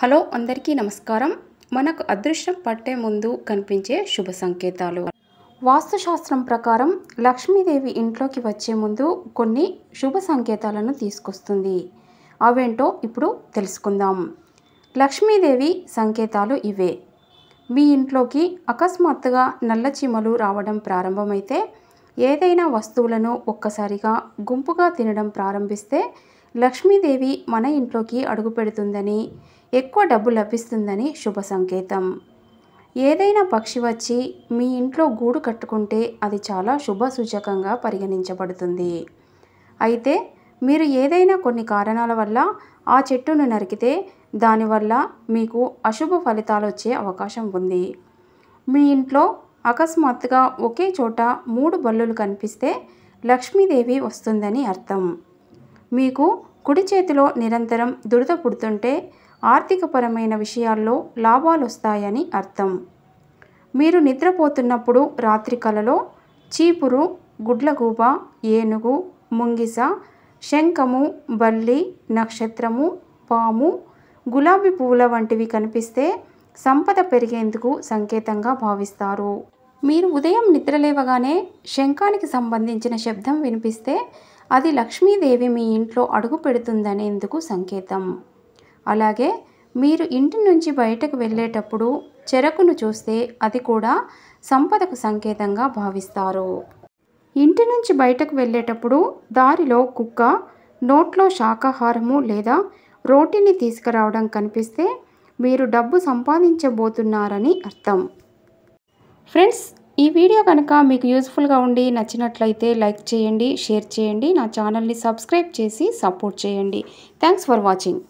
hello అందరికీ నమస్కారం మనకు అదృష్టం పట్టే ముందు కనిపించే శుభ సంకేతాలు వాస్తుశాస్త్రం ప్రకారం లక్ష్మీదేవి ఇంట్లోకి వచ్చే ముందు కొన్ని శుభ సంకేతాలను తీసుకొస్తుంది అవేంటో ఇప్పుడు తెలుసుకుందాం లక్ష్మీదేవి సంకేతాలు ఇవే మీ ఇంట్లోకి అకస్మాత్తుగా నల్ల చీమలు రావడం ప్రారంభమైతే ఏదైనా వస్తువులను ఒక్కసారిగా గుంపుగా తినడం ప్రారంభిస్తే లక్ష్మీదేవి మన ఇంట్లోకి అడుగు పెడుతుందని ఎక్కువ డబ్బు లభిస్తుందని శుభ సంకేతం ఏదైనా పక్షి వచ్చి మీ ఇంట్లో గూడు కట్టుకుంటే అది చాలా శుభ సూచకంగా పరిగణించబడుతుంది అయితే మీరు ఏదైనా కొన్ని కారణాల వల్ల ఆ చెట్టును నరికితే దానివల్ల మీకు అశుభ ఫలితాలు వచ్చే అవకాశం ఉంది మీ ఇంట్లో అకస్మాత్తుగా ఒకే చోట మూడు బల్లులు కనిపిస్తే లక్ష్మీదేవి వస్తుందని అర్థం మీకు కుడి చేతిలో నిరంతరం దురద పుడుతుంటే ఆర్థికపరమైన విషయాల్లో లాభాలు వస్తాయని అర్థం మీరు నిద్రపోతున్నప్పుడు రాత్రి కలలో చీపురు గుడ్లగూబ ఏనుగు ముంగిస శంఖము బల్లి నక్షత్రము పాము గులాబీ పువ్వుల వంటివి కనిపిస్తే సంపద పెరిగేందుకు సంకేతంగా భావిస్తారు మీరు ఉదయం నిద్రలేవగానే శంఖానికి సంబంధించిన శబ్దం వినిపిస్తే అది లక్ష్మీదేవి మీ ఇంట్లో అడుగు పెడుతుందనేందుకు సంకేతం అలాగే మీరు ఇంటి నుంచి బయటకు వెళ్ళేటప్పుడు చెరకును చూస్తే అది కూడా సంపదకు సంకేతంగా భావిస్తారు ఇంటి నుంచి బయటకు వెళ్ళేటప్పుడు దారిలో కుక్క నోట్లో శాకాహారము లేదా రోటీని తీసుకురావడం కనిపిస్తే మీరు డబ్బు సంపాదించబోతున్నారని అర్థం ఫ్రెండ్స్ ఈ వీడియో కనుక మీకు యూజ్ఫుల్గా ఉండి నచ్చినట్లయితే లైక్ చేయండి షేర్ చేయండి నా ఛానల్ని సబ్స్క్రైబ్ చేసి సపోర్ట్ చేయండి థ్యాంక్స్ ఫర్ వాచింగ్